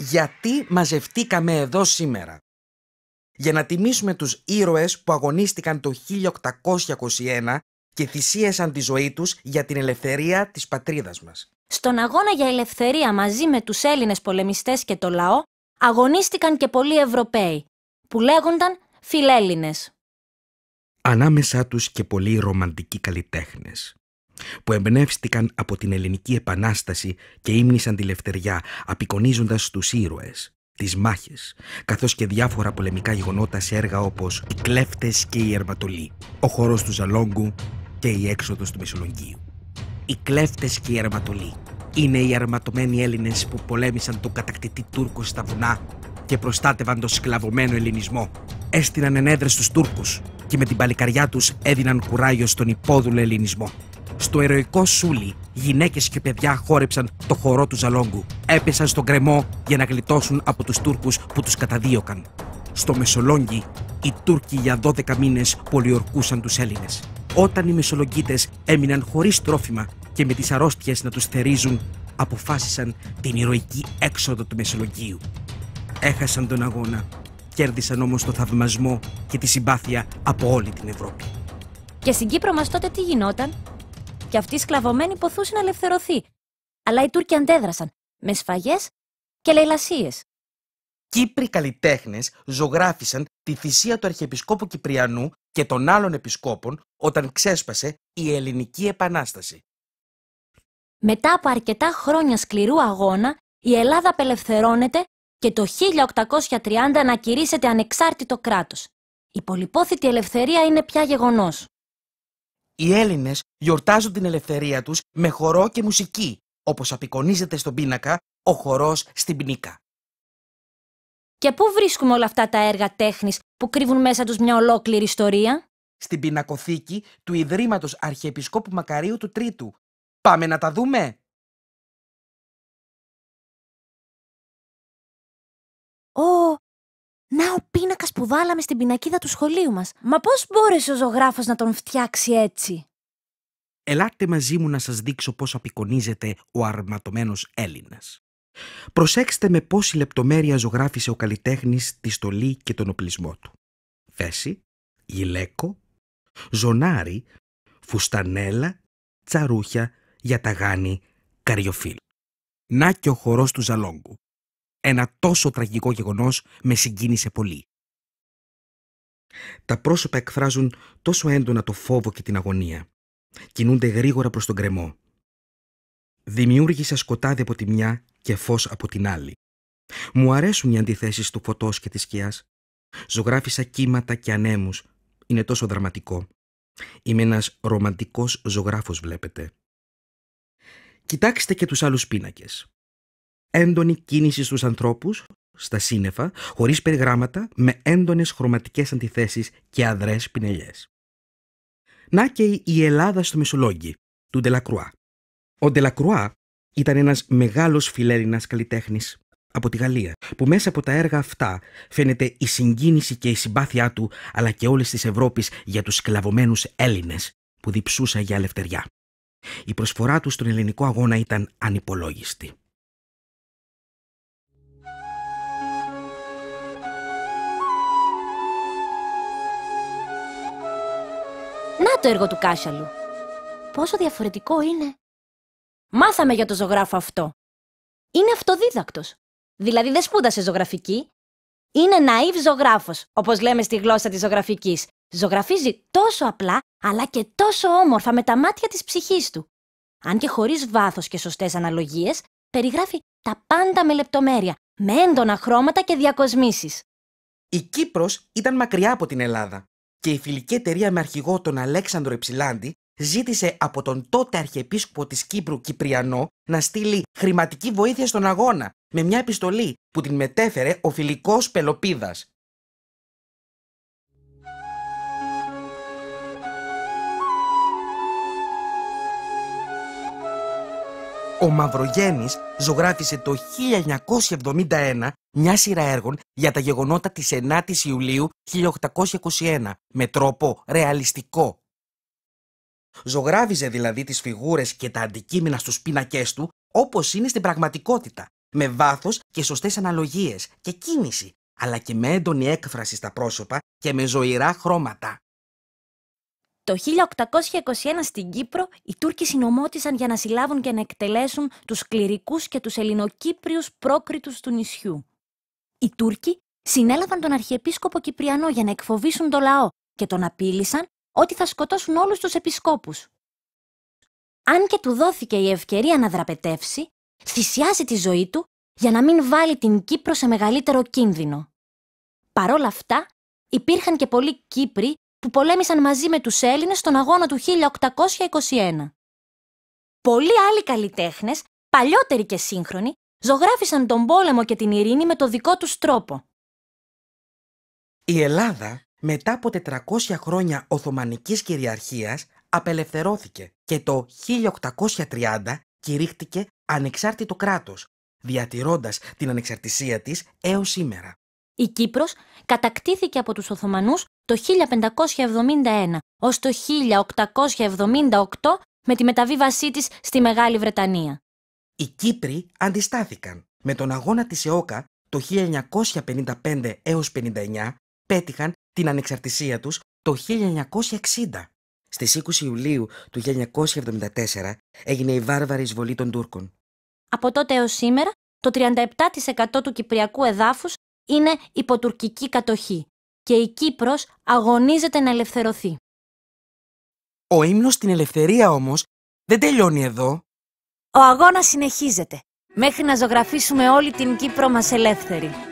γιατί μαζευτήκαμε εδώ σήμερα. Για να τιμήσουμε τους ήρωες που αγωνίστηκαν το 1821 και θυσίασαν τη ζωή τους για την ελευθερία της πατρίδας μας. Στον αγώνα για ελευθερία μαζί με τους Έλληνες πολεμιστές και το λαό αγωνίστηκαν και πολλοί Ευρωπαίοι που λέγονταν φιλέλληνες. Ανάμεσά τους και πολλοί ρομαντικοί καλλιτέχνες που εμπνεύστηκαν από την Ελληνική Επανάσταση και ύμνησαν τη λευτεριά, απεικονίζοντας τους ήρωες, τις μάχες, καθώς και διάφορα πολεμικά γεγονότα σε έργα όπως «Οι κλέφτες και η Ερματολή», «Ο χορός του Ζαλόγκου» και «Η έξοδος του Μεσολογγίου». «Οι κλέφτες και η Ερματολή» είναι οι αρματωμένοι Έλληνες που πολέμησαν τον κατακτητή Τούρκο στα βουνά και οι Ερματολοί» ειναι οι αρματωμενοι ελληνες που πολεμησαν τον σκλαβωμένο ελληνισμό. Έστειναν έστειλαν ενεδρες στους Τούρκους και με την παλικαριά τους έδιναν κουράγιο στον υπόδουλο ελληνισμό. Στο ερωικό Σούλι, γυναίκες και παιδιά χόρεψαν το χορό του Ζαλόγκου. Έπεσαν στον κρεμό για να γλιτώσουν από τους Τούρκους που τους καταδίωκαν. Στο Μεσολόγγι, οι Τούρκοι για 12 μήνες πολιορκούσαν τους Έλληνες. Όταν οι Μεσολογγίτες έμειναν χωρίς τρόφιμα και με τις αρρώστιες να τους θερίζουν, αποφάσισαν την ηρωική έξοδο του Μεσολογγίου. Έχασαν τον αγώνα, κέρδισαν όμως το θαυμασμό και τη συμπάθεια από όλη την Ευρώπη. Και στην Κύπρο μας τότε τι γινόταν, και αυτή σκλαβωμένη ποθούσε να ελευθερωθεί. Αλλά οι Τούρκοι αντέδρασαν με σφαγές και λαϊλασίες. Κύπροι καλλιτέχνες ζωγράφισαν τη θυσία του Αρχιεπισκόπου Κυπριανού και των άλλων επισκόπων όταν ξέσπασε η Ελληνική Επανάσταση. Μετά από αρκετά χρόνια σκληρού αγώνα, η Ελλάδα απελευθερώνεται και το 1830 ανακηρύσσεται ανεξάρτητο κράτος. Η πολυπόθητη ελευθερία είναι πια γεγονός οι Έλληνες γιορτάζουν την ελευθερία τους με χορό και μουσική, όπως απεικονίζεται στον πίνακα ο χορός στην πνίκα. Και πού βρίσκουμε όλα αυτά τα έργα τέχνης που κρύβουν μέσα τους μια ολόκληρη ιστορία? Στην πινακοθήκη του ιδρύματος Αρχιεπισκόπου Μακαρίου του Τρίτου. Πάμε να τα δούμε! Ω, να ο πίνακας που βάλαμε στην πινακίδα του σχολείου μας. Μα πώς μπόρεσε ο ζωγράφος να τον φτιάξει έτσι. Ελάτε μαζί μου να σας δείξω πώς απεικονίζεται ο αρματωμένος Έλληνας. Προσέξτε με πόση λεπτομέρεια ζωγράφισε ο καλλιτέχνης τη στολή και τον οπλισμό του. θέση, γυλαίκο, ζωνάρι, φουστανέλα, τσαρούχια, γιαταγάνι, καριοφίλ. Να και ο χορός του Ζαλόγκου ένα τόσο τραγικό γεγονός με συγκίνησε πολύ. Τα πρόσωπα εκφράζουν τόσο έντονα το φόβο και την αγωνία. Κινούνται γρήγορα προς τον κρεμό. Δημιούργησα σκοτάδι από τη μια και φως από την άλλη. Μου αρέσουν οι αντιθέσεις του φωτός και της σκιάς. Ζωγράφισα κύματα και ανέμους. Είναι τόσο δραματικό. Είμαι ένας ρομαντικός ζωγράφος βλέπετε. Κοιτάξτε και τους άλλους πίνακες έντονη κίνηση στους ανθρώπους, στα σύννεφα, χωρίς περιγράμματα, με έντονες χρωματικές αντιθέσεις και αδρές πινελιές. Να και η Ελλάδα στο Μεσολόγγι, του Ντελακρουά. Ο Ντελακρουά ήταν ένας μεγάλος φιλέλληνας καλλιτέχνης από τη Γαλλία, που μέσα από τα έργα αυτά φαίνεται η συγκίνηση και η συμπάθειά του, αλλά και όλης της Ευρώπης για τους σκλαβωμένους Έλληνες που διψούσαν για ελευθεριά. Η προσφορά του στον ελληνικό αγώνα ήταν ανυπολόγιστη. Να το έργο του Κάσιαλου. Πόσο διαφορετικό είναι. Μάθαμε για το ζωγράφο αυτό. Είναι αυτοδίδακτος. Δηλαδή δεν σπούδασε ζωγραφική. Είναι ναύ ζωγράφος, όπως λέμε στη γλώσσα της ζωγραφικής. Ζωγραφίζει τόσο απλά, αλλά και τόσο όμορφα με τα μάτια της ψυχής του. Αν και χωρίς βάθος και σωστές αναλογίες, περιγράφει τα πάντα με λεπτομέρεια, με έντονα χρώματα και διακοσμήσεις. Η Κύπρος ήταν μακριά από την Ελλάδα και η φιλική εταιρεία με αρχηγό τον Αλέξανδρο Υψηλάντη ζήτησε από τον τότε Αρχιεπίσκοπο της Κύπρου Κυπριανό να στείλει χρηματική βοήθεια στον αγώνα με μια επιστολή που την μετέφερε ο φιλικός Πελοπίδας. Ο Μαυρογέννης ζωγράφισε το 1971 μια σειρά έργων για τα γεγονότα της 9ης Ιουλίου 1821 με τρόπο ρεαλιστικό. Ζωγράφιζε δηλαδή τις φιγούρες και τα αντικείμενα στους πίνακές του όπως είναι στην πραγματικότητα, με βάθος και σωστές αναλογίες και κίνηση, αλλά και με έντονη έκφραση στα πρόσωπα και με ζωηρά χρώματα. Το 1821 στην Κύπρο οι Τούρκοι συνομότησαν για να συλλάβουν και να εκτελέσουν τους κληρικούς και τους ελληνοκύπριους πρόκριτους του νησιού. Οι Τούρκοι συνέλαβαν τον Αρχιεπίσκοπο Κυπριανό για να εκφοβήσουν το λαό και τον απείλησαν ότι θα σκοτώσουν όλους τους επισκόπους. Αν και του δόθηκε η ευκαιρία να δραπετεύσει, θυσιάζει τη ζωή του για να μην βάλει την Κύπρο σε μεγαλύτερο κίνδυνο. Παρόλα αυτά, υπήρχαν και πολλοί Κύπροι που πολέμησαν μαζί με τους Έλληνες στον αγώνα του 1821. Πολλοί άλλοι καλλιτέχνες, παλιότεροι και σύγχρονοι, ζωγράφισαν τον πόλεμο και την ειρήνη με το δικό τους τρόπο. Η Ελλάδα, μετά από 400 χρόνια Οθωμανικής κυριαρχίας, απελευθερώθηκε και το 1830 κηρύχτηκε ανεξάρτητο κράτος, διατηρώντας την ανεξαρτησία της έως σήμερα. Η Κύπρος κατακτήθηκε από τους Οθωμανούς το 1571 ως το 1878 με τη μεταβίβασή της στη Μεγάλη Βρετανία. Οι Κύπροι αντιστάθηκαν. Με τον αγώνα της ΕΟΚΑ το 1955 έως 59 πέτυχαν την ανεξαρτησία τους το 1960. Στις 20 Ιουλίου του 1974 έγινε η βάρβαρη εισβολή των Τούρκων. Από τότε έως σήμερα, το 37% του κυπριακού εδάφους είναι υποτουρκική κατοχή και η Κύπρος αγωνίζεται να ελευθερωθεί. Ο ύμνος στην ελευθερία όμως δεν τελειώνει εδώ. Ο αγώνας συνεχίζεται, μέχρι να ζωγραφίσουμε όλη την Κύπρο μας ελεύθερη.